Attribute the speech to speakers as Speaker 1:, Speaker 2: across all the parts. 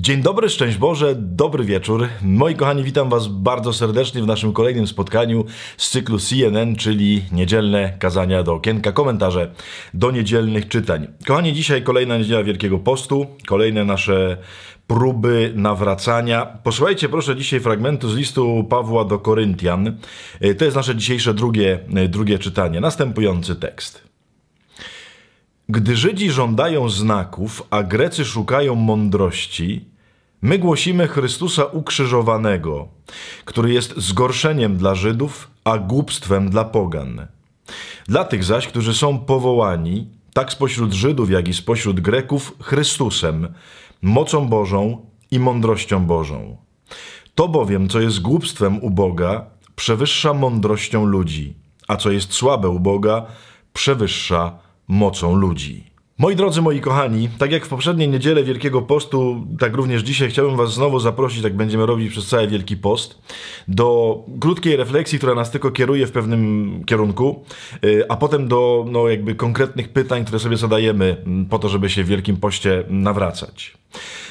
Speaker 1: Dzień dobry, szczęść Boże, dobry wieczór. Moi kochani, witam Was bardzo serdecznie w naszym kolejnym spotkaniu z cyklu CNN, czyli niedzielne kazania do okienka, komentarze do niedzielnych czytań. Kochani, dzisiaj kolejna niedziela Wielkiego Postu, kolejne nasze próby nawracania. Posłuchajcie proszę dzisiaj fragmentu z listu Pawła do Koryntian. E, to jest nasze dzisiejsze drugie, e, drugie czytanie. Następujący tekst. Gdy Żydzi żądają znaków, a Grecy szukają mądrości, my głosimy Chrystusa ukrzyżowanego, który jest zgorszeniem dla Żydów, a głupstwem dla pogan. Dla tych zaś, którzy są powołani, tak spośród Żydów, jak i spośród Greków, Chrystusem, mocą Bożą i mądrością Bożą. To bowiem, co jest głupstwem u Boga, przewyższa mądrością ludzi, a co jest słabe u Boga, przewyższa mocą ludzi. Moi drodzy, moi kochani, tak jak w poprzedniej niedzielę Wielkiego Postu, tak również dzisiaj chciałbym Was znowu zaprosić, tak będziemy robić przez cały Wielki Post, do krótkiej refleksji, która nas tylko kieruje w pewnym kierunku, y, a potem do no, jakby konkretnych pytań, które sobie zadajemy mm, po to, żeby się w Wielkim Poście nawracać.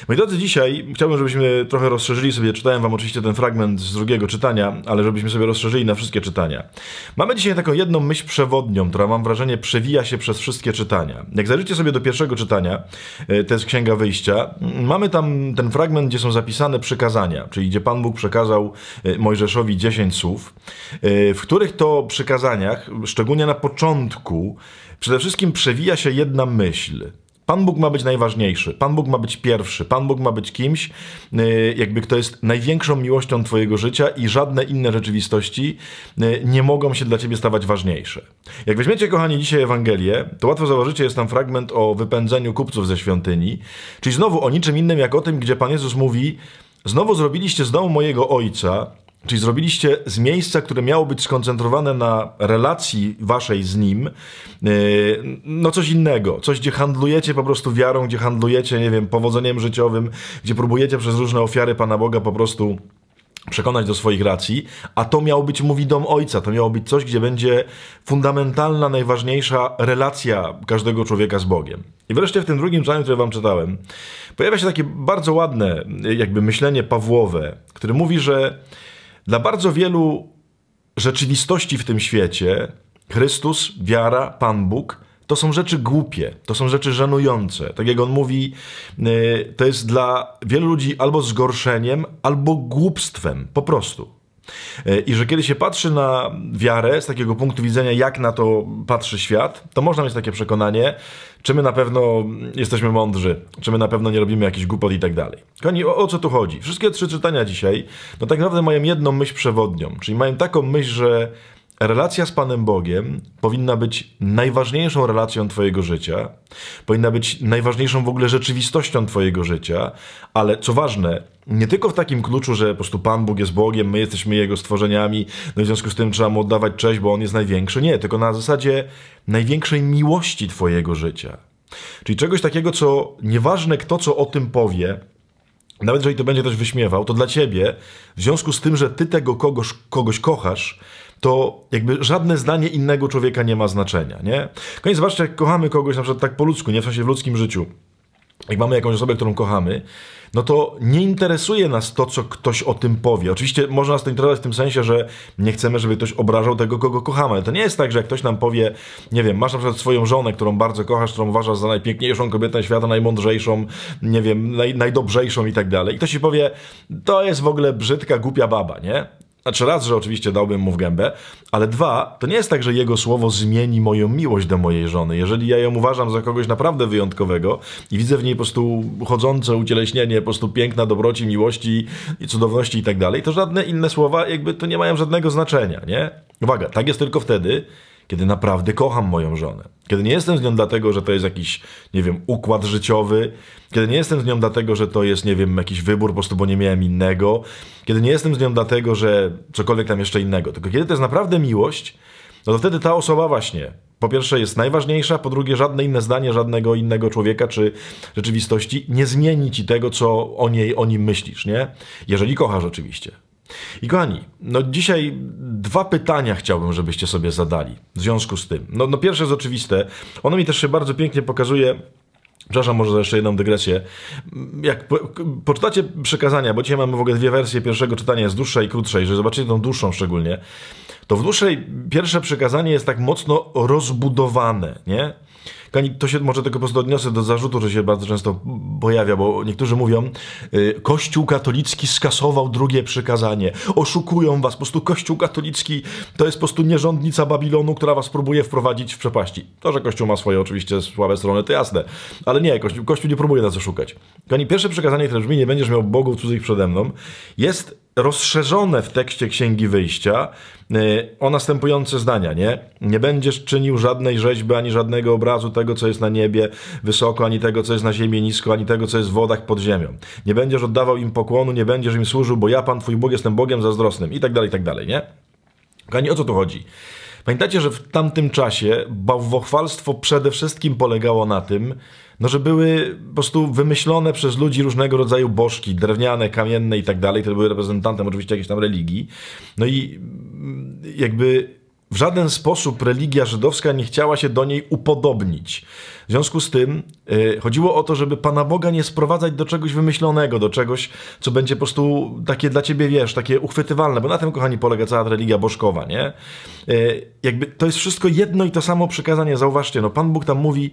Speaker 1: Moi drodzy, dzisiaj chciałbym, żebyśmy trochę rozszerzyli sobie, czytałem Wam oczywiście ten fragment z drugiego czytania, ale żebyśmy sobie rozszerzyli na wszystkie czytania. Mamy dzisiaj taką jedną myśl przewodnią, która mam wrażenie przewija się przez wszystkie czytania. Jak zajrzycie sobie do pierwszego czytania, e, to jest Księga Wyjścia, mamy tam ten fragment, gdzie są zapisane przykazania, czyli gdzie Pan Bóg przekazał e, Mojżeszowi 10 słów, e, w których to przykazaniach, szczególnie na początku, przede wszystkim przewija się jedna myśl – Pan Bóg ma być najważniejszy, Pan Bóg ma być pierwszy, Pan Bóg ma być kimś, y, jakby kto jest największą miłością Twojego życia i żadne inne rzeczywistości y, nie mogą się dla Ciebie stawać ważniejsze. Jak weźmiecie, kochani, dzisiaj Ewangelię, to łatwo zauważycie, jest tam fragment o wypędzeniu kupców ze świątyni, czyli znowu o niczym innym jak o tym, gdzie Pan Jezus mówi: Znowu zrobiliście z domu mojego ojca Czyli zrobiliście z miejsca, które miało być skoncentrowane na relacji waszej z nim, e, no coś innego. Coś, gdzie handlujecie po prostu wiarą, gdzie handlujecie, nie wiem, powodzeniem życiowym, gdzie próbujecie przez różne ofiary Pana Boga po prostu przekonać do swoich racji, a to miał być mówi dom ojca, to miało być coś, gdzie będzie fundamentalna, najważniejsza relacja każdego człowieka z Bogiem. I wreszcie w tym drugim zdaniu, które wam czytałem, pojawia się takie bardzo ładne jakby myślenie Pawłowe, które mówi, że dla bardzo wielu rzeczywistości w tym świecie Chrystus, wiara, Pan Bóg to są rzeczy głupie, to są rzeczy żenujące. Tak jak on mówi, y, to jest dla wielu ludzi albo zgorszeniem, albo głupstwem, po prostu. E, I że kiedy się patrzy na wiarę z takiego punktu widzenia, jak na to patrzy świat, to można mieć takie przekonanie, czy my na pewno jesteśmy mądrzy, czy my na pewno nie robimy jakichś głupot i tak dalej. Kochani, o, o, co tu chodzi? Wszystkie trzy czytania dzisiaj, no tak naprawdę mają jedną myśl przewodnią, czyli mają taką myśl, że relacja z Panem Bogiem powinna być najważniejszą relacją Twojego życia, powinna być najważniejszą w ogóle rzeczywistością Twojego życia, ale co ważne, nie tylko w takim kluczu, że po prostu Pan Bóg jest Bogiem, my jesteśmy Jego stworzeniami, no i w związku z tym trzeba Mu oddawać cześć, bo On jest największy. Nie, tylko na zasadzie największej miłości Twojego życia. Czyli czegoś takiego, co nieważne kto co o tym powie, nawet jeżeli to będzie ktoś wyśmiewał, to dla Ciebie, w związku z tym, że Ty tego kogoś, kogoś kochasz, to jakby żadne zdanie innego człowieka nie ma znaczenia, nie? Koniec, zobaczcie, jak kochamy kogoś na przykład tak po ludzku, nie w sensie w ludzkim życiu. Jak mamy jakąś osobę, którą kochamy, no to nie interesuje nas to, co ktoś o tym powie. Oczywiście można nas to interesować w tym sensie, że nie chcemy, żeby ktoś obrażał tego, kogo kochamy. Ale to nie jest tak, że jak ktoś nam powie, nie wiem, masz na przykład swoją żonę, którą bardzo kochasz, którą uważasz za najpiękniejszą kobietę świata, najmądrzejszą, nie wiem, naj, najdobrzejszą i tak dalej. I ktoś ci powie, to jest w ogóle brzydka, głupia baba, nie? Znaczy raz, że oczywiście dałbym mu w gębę, ale dwa, to nie jest tak, że jego słowo zmieni moją miłość do mojej żony. Jeżeli ja ją uważam za kogoś naprawdę wyjątkowego i widzę w niej po prostu chodzące ucieleśnienie po prostu piękna dobroci, miłości i cudowności i tak dalej, to żadne inne słowa jakby to nie mają żadnego znaczenia, nie? Uwaga, tak jest tylko wtedy, kiedy naprawdę kocham moją żonę. Kiedy nie jestem z nią dlatego, że to jest jakiś, nie wiem, układ życiowy, kiedy nie jestem z nią dlatego, że to jest, nie wiem, jakiś wybór, po prostu bo nie miałem innego, kiedy nie jestem z nią dlatego, że cokolwiek tam jeszcze innego, tylko kiedy to jest naprawdę miłość, no to wtedy ta osoba właśnie po pierwsze jest najważniejsza, po drugie żadne inne zdanie żadnego innego człowieka czy rzeczywistości nie zmieni ci tego, co o niej, o nim myślisz, nie? Jeżeli kochasz oczywiście. I kochani, no dzisiaj dwa pytania chciałbym, żebyście sobie zadali w związku z tym. No, no pierwsze jest oczywiste, ono mi też się bardzo pięknie pokazuje, Przepraszam, może za jeszcze jedną dygresję. Jak po, poczytacie przekazania, bo dzisiaj mamy w ogóle dwie wersje pierwszego czytania, jest dłuższa i krótsza, jeżeli zobaczycie tą dłuższą szczególnie, to w dłuższej pierwsze przekazanie jest tak mocno rozbudowane, nie? to się może tylko po prostu odniosę do zarzutu, że się bardzo często pojawia, bo niektórzy mówią, y, Kościół katolicki skasował drugie przykazanie. Oszukują was, po prostu Kościół katolicki to jest po prostu nierządnica Babilonu, która was próbuje wprowadzić w przepaści. To, że Kościół ma swoje oczywiście słabe strony, to jasne, ale nie, Kościół, Kościół nie próbuje nas oszukać. Kani, pierwsze przykazanie, które brzmi, nie będziesz miał bogów cudzych przede mną, jest rozszerzone w tekście Księgi Wyjścia y, o następujące zdania, nie? Nie będziesz czynił żadnej rzeźby ani żadnego obrazu, tego, co jest na niebie wysoko, ani tego, co jest na ziemi nisko, ani tego, co jest w wodach pod ziemią. Nie będziesz oddawał im pokłonu, nie będziesz im służył, bo ja, Pan Twój Bóg, jestem Bogiem zazdrosnym. I tak dalej, i tak dalej, nie? Kochani, o co tu chodzi? Pamiętacie, że w tamtym czasie bałwochwalstwo przede wszystkim polegało na tym, no, że były po prostu wymyślone przez ludzi różnego rodzaju bożki, drewniane, kamienne i tak dalej, które były reprezentantem oczywiście jakiejś tam religii. No i jakby w żaden sposób religia żydowska nie chciała się do niej upodobnić. W związku z tym yy, chodziło o to, żeby Pana Boga nie sprowadzać do czegoś wymyślonego, do czegoś, co będzie po prostu takie dla ciebie, wiesz, takie uchwytywalne, bo na tym, kochani, polega cała religia bożkowa, nie? Yy, jakby to jest wszystko jedno i to samo przykazanie, zauważcie, no Pan Bóg tam mówi,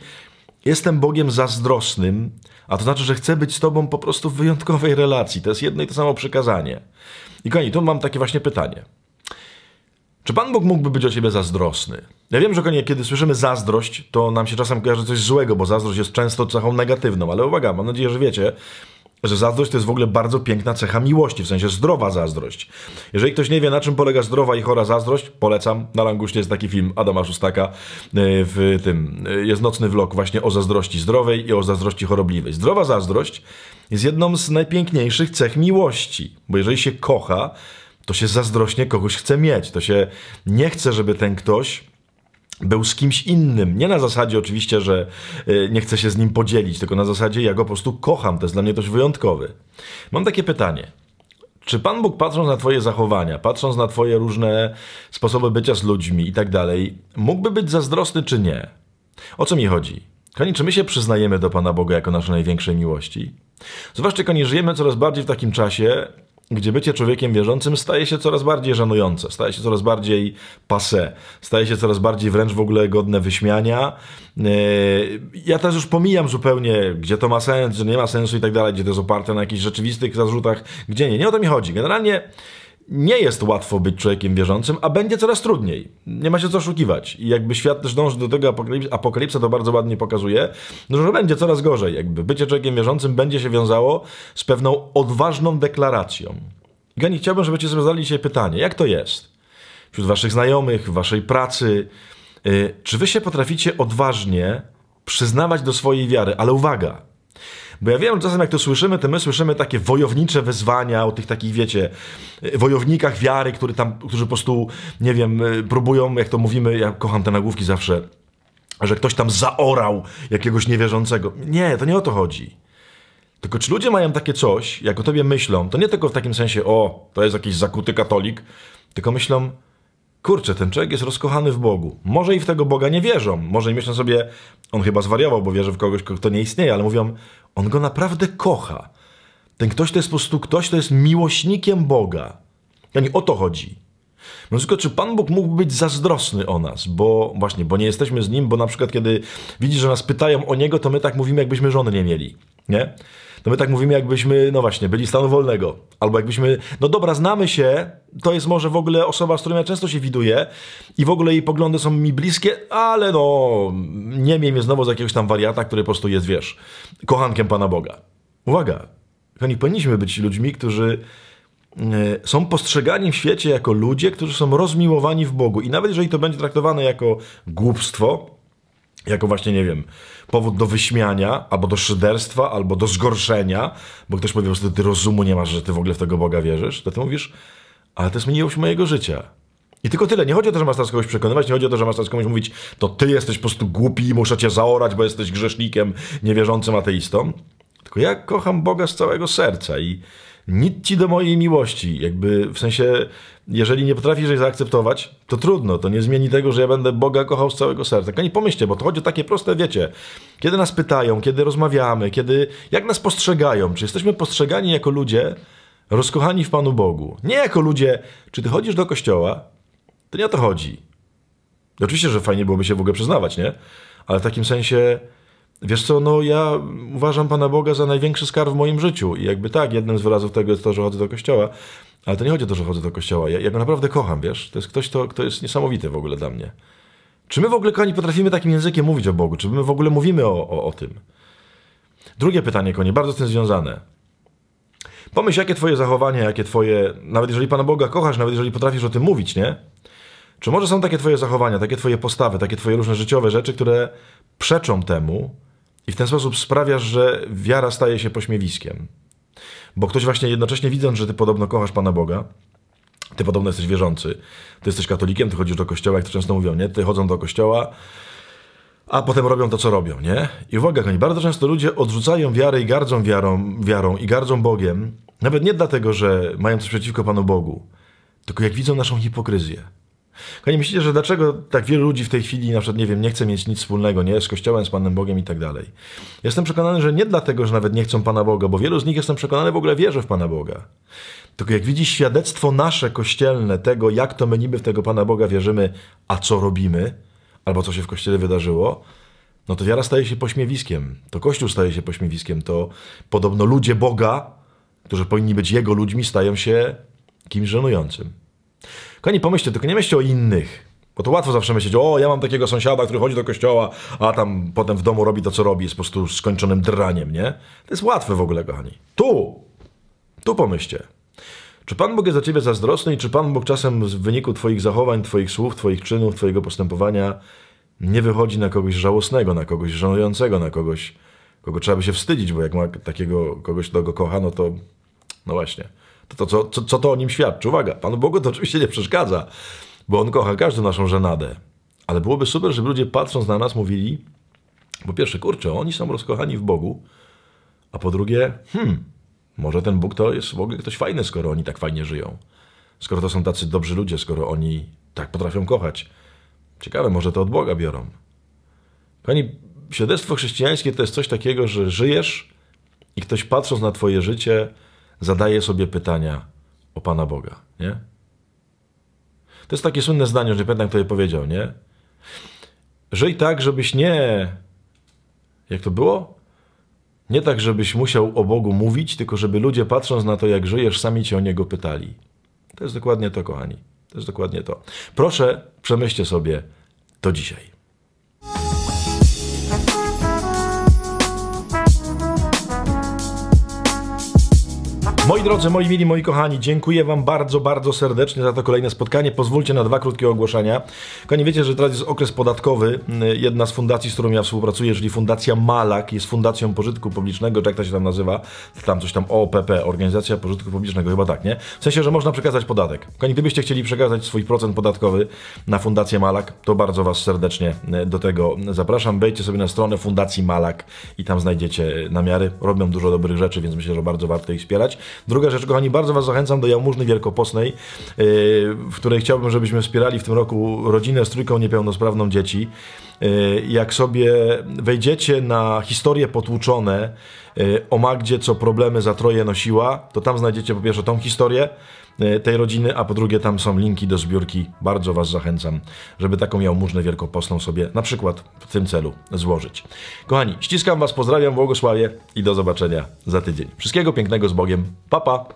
Speaker 1: jestem Bogiem zazdrosnym, a to znaczy, że chcę być z Tobą po prostu w wyjątkowej relacji. To jest jedno i to samo przykazanie. I kochani, tu mam takie właśnie pytanie. Czy Pan Bóg mógłby być o ciebie zazdrosny? Ja wiem, że konie, kiedy słyszymy zazdrość, to nam się czasem kojarzy coś złego, bo zazdrość jest często cechą negatywną, ale uwaga, mam nadzieję, że wiecie, że zazdrość to jest w ogóle bardzo piękna cecha miłości, w sensie zdrowa zazdrość. Jeżeli ktoś nie wie, na czym polega zdrowa i chora zazdrość, polecam. Na Languśnie jest taki film Adama Szustaka e, w tym. E, jest nocny vlog właśnie o zazdrości zdrowej i o zazdrości chorobliwej. Zdrowa zazdrość jest jedną z najpiękniejszych cech miłości, bo jeżeli się kocha, to się zazdrośnie kogoś chce mieć. To się nie chce, żeby ten ktoś był z kimś innym. Nie na zasadzie oczywiście, że y, nie chcę się z nim podzielić, tylko na zasadzie ja go po prostu kocham. To jest dla mnie coś wyjątkowy. Mam takie pytanie. Czy Pan Bóg, patrząc na Twoje zachowania, patrząc na Twoje różne sposoby bycia z ludźmi i tak dalej, mógłby być zazdrosny czy nie? O co mi chodzi? Kochani, czy my się przyznajemy do Pana Boga jako naszej największej miłości? Zwłaszcza, kochani, żyjemy coraz bardziej w takim czasie, gdzie bycie człowiekiem wierzącym staje się coraz bardziej żenujące, staje się coraz bardziej passe, staje się coraz bardziej wręcz w ogóle godne wyśmiania. E, ja też już pomijam zupełnie, gdzie to ma sens, że nie ma sensu i tak dalej, gdzie to jest oparte na jakichś rzeczywistych zarzutach, gdzie nie. Nie o to mi chodzi. Generalnie nie jest łatwo być człowiekiem wierzącym, a będzie coraz trudniej. Nie ma się co oszukiwać. I jakby świat też dąży do tego, apokalipsa, apokalipsa to bardzo ładnie pokazuje, no, że będzie coraz gorzej. Jakby bycie człowiekiem wierzącym będzie się wiązało z pewną odważną deklaracją. Gani, chciałbym, żebyście sobie zadali dzisiaj pytanie, jak to jest? Wśród waszych znajomych, waszej pracy, y, czy wy się potraficie odważnie przyznawać do swojej wiary? Ale uwaga, bo ja wiem, że czasem jak to słyszymy, to my słyszymy takie wojownicze wezwania o tych takich, wiecie, e, wojownikach wiary, którzy tam, którzy po prostu, nie wiem, e, próbują, jak to mówimy, ja kocham te nagłówki zawsze, że ktoś tam zaorał jakiegoś niewierzącego. Nie, to nie o to chodzi. Tylko czy ludzie mają takie coś, jak o tobie myślą, to nie tylko w takim sensie, o, to jest jakiś zakuty katolik, tylko myślą, kurczę, ten człowiek jest rozkochany w Bogu. Może i w tego Boga nie wierzą. Może i myślą sobie, on chyba zwariował, bo wierzy w kogoś, kto nie istnieje, ale mówią, on go naprawdę kocha. Ten ktoś to jest po prostu ktoś, to jest miłośnikiem Boga. nie o to chodzi. No tylko czy Pan Bóg mógł być zazdrosny o nas? Bo właśnie, bo nie jesteśmy z Nim, bo na przykład kiedy widzi, że nas pytają o Niego, to my tak mówimy, jakbyśmy żony nie mieli. Nie? No my tak mówimy, jakbyśmy, no właśnie, byli stanu wolnego. Albo jakbyśmy, no dobra, znamy się, to jest może w ogóle osoba, z którą ja często się widuję i w ogóle jej poglądy są mi bliskie, ale no, nie miej mnie znowu z jakiegoś tam wariata, który po prostu jest, wiesz, kochankiem Pana Boga. Uwaga, oni powinniśmy być ludźmi, którzy e, są postrzegani w świecie jako ludzie, którzy są rozmiłowani w Bogu. I nawet jeżeli to będzie traktowane jako głupstwo, jako właśnie, nie wiem, powód do wyśmiania, albo do szyderstwa, albo do zgorszenia, bo ktoś powie, że ty rozumu nie masz, że ty w ogóle w tego Boga wierzysz, to ty mówisz, ale to jest się mojego życia. I tylko tyle. Nie chodzi o to, że masz teraz kogoś przekonywać, nie chodzi o to, że masz teraz komuś mówić, to ty jesteś po prostu głupi i muszę cię zaorać, bo jesteś grzesznikiem, niewierzącym ateistą. Tylko ja kocham Boga z całego serca i nic ci do mojej miłości. Jakby w sensie, jeżeli nie potrafisz jej zaakceptować, to trudno. To nie zmieni tego, że ja będę Boga kochał z całego serca. Tylko nie pomyślcie, bo to chodzi o takie proste, wiecie. Kiedy nas pytają, kiedy rozmawiamy, kiedy, jak nas postrzegają, czy jesteśmy postrzegani jako ludzie rozkochani w Panu Bogu. Nie jako ludzie, czy ty chodzisz do kościoła, to nie o to chodzi. Oczywiście, że fajnie byłoby się w ogóle przyznawać, nie? Ale w takim sensie Wiesz co, no ja uważam Pana Boga za największy skarb w moim życiu i jakby tak, jednym z wyrazów tego jest to, że chodzę do kościoła, ale to nie chodzi o to, że chodzę do kościoła. Ja, ja go naprawdę kocham, wiesz? To jest ktoś, kto, kto jest niesamowity w ogóle dla mnie. Czy my w ogóle, kochani, potrafimy takim językiem mówić o Bogu? Czy my w ogóle mówimy o, o, o tym? Drugie pytanie, konie, bardzo z tym związane. Pomyśl, jakie twoje zachowania, jakie twoje, nawet jeżeli Pana Boga kochasz, nawet jeżeli potrafisz o tym mówić, nie? Czy może są takie twoje zachowania, takie twoje postawy, takie twoje różne życiowe rzeczy, które przeczą temu, i w ten sposób sprawiasz, że wiara staje się pośmiewiskiem. Bo ktoś właśnie jednocześnie widząc, że ty podobno kochasz Pana Boga, ty podobno jesteś wierzący, ty jesteś katolikiem, ty chodzisz do kościoła, jak to często mówią, nie? Ty chodzą do kościoła, a potem robią to, co robią, nie? I uwaga, kochani, bardzo często ludzie odrzucają wiarę i gardzą wiarą, wiarą i gardzą Bogiem, nawet nie dlatego, że mają coś przeciwko Panu Bogu, tylko jak widzą naszą hipokryzję. Panie, myślicie, że dlaczego tak wielu ludzi w tej chwili, na przykład, nie wiem, nie chce mieć nic wspólnego, nie, z Kościołem, z Panem Bogiem i tak dalej? Jestem przekonany, że nie dlatego, że nawet nie chcą Pana Boga, bo wielu z nich, jestem przekonany, w ogóle wierzy w Pana Boga. Tylko jak widzi świadectwo nasze kościelne tego, jak to my niby w tego Pana Boga wierzymy, a co robimy, albo co się w Kościele wydarzyło, no to wiara staje się pośmiewiskiem, to Kościół staje się pośmiewiskiem, to podobno ludzie Boga, którzy powinni być Jego ludźmi, stają się kimś żenującym. Kochani, pomyślcie, tylko nie myślcie o innych. Bo to łatwo zawsze myśleć, o, ja mam takiego sąsiada, który chodzi do kościoła, a tam potem w domu robi to, co robi, jest po prostu skończonym draniem, nie? To jest łatwe w ogóle, kochani. Tu! Tu pomyślcie. Czy Pan Bóg jest za Ciebie zazdrosny i czy Pan Bóg czasem w wyniku Twoich zachowań, Twoich słów, Twoich czynów, Twojego postępowania nie wychodzi na kogoś żałosnego, na kogoś żenującego, na kogoś, kogo trzeba by się wstydzić, bo jak ma takiego kogoś, kto go kocha, no to no właśnie to, to co, co, co to o nim świadczy? Uwaga, Panu Bogu to oczywiście nie przeszkadza, bo On kocha każdą naszą żenadę. Ale byłoby super, żeby ludzie patrząc na nas mówili, po pierwsze, kurczę, oni są rozkochani w Bogu, a po drugie, hmm, może ten Bóg to jest w ogóle ktoś fajny, skoro oni tak fajnie żyją. Skoro to są tacy dobrzy ludzie, skoro oni tak potrafią kochać. Ciekawe, może to od Boga biorą. Pani, świadectwo chrześcijańskie to jest coś takiego, że żyjesz i ktoś patrząc na twoje życie zadaje sobie pytania o Pana Boga, nie? To jest takie słynne zdanie, że nie pamiętam, kto je powiedział, nie? Żyj tak, żebyś nie... Jak to było? Nie tak, żebyś musiał o Bogu mówić, tylko żeby ludzie patrząc na to, jak żyjesz, sami cię o Niego pytali. To jest dokładnie to, kochani. To jest dokładnie to. Proszę, przemyślcie sobie to dzisiaj. Moi drodzy, moi mili, moi kochani, dziękuję Wam bardzo, bardzo serdecznie za to kolejne spotkanie. Pozwólcie na dwa krótkie ogłoszenia. Kochani, wiecie, że teraz jest okres podatkowy. Y, jedna z fundacji, z którą ja współpracuję, czyli Fundacja Malak, jest Fundacją Pożytku Publicznego, czy jak to się tam nazywa, tam coś tam OPP, Organizacja Pożytku Publicznego, chyba tak, nie? W sensie, że można przekazać podatek. Kochani, gdybyście chcieli przekazać swój procent podatkowy na Fundację Malak, to bardzo Was serdecznie y, do tego zapraszam. Wejdźcie sobie na stronę Fundacji Malak i tam znajdziecie y, namiary. Robią dużo dobrych rzeczy, więc myślę, że bardzo warto ich wspierać. Druga rzecz, kochani, bardzo Was zachęcam do jałmużny wielkopostnej, yy, w której chciałbym, żebyśmy wspierali w tym roku rodzinę z trójką niepełnosprawną dzieci. Yy, jak sobie wejdziecie na historie potłuczone yy, o Magdzie, co problemy za troje nosiła, to tam znajdziecie po pierwsze tą historię, E, tej rodziny, a po drugie tam są linki do zbiórki. Bardzo Was zachęcam, żeby taką jałmużnę wielkoposną sobie na przykład w tym celu złożyć. Kochani, ściskam Was, pozdrawiam, błogosławie i do zobaczenia za tydzień. Wszystkiego pięknego z Bogiem. Pa, pa!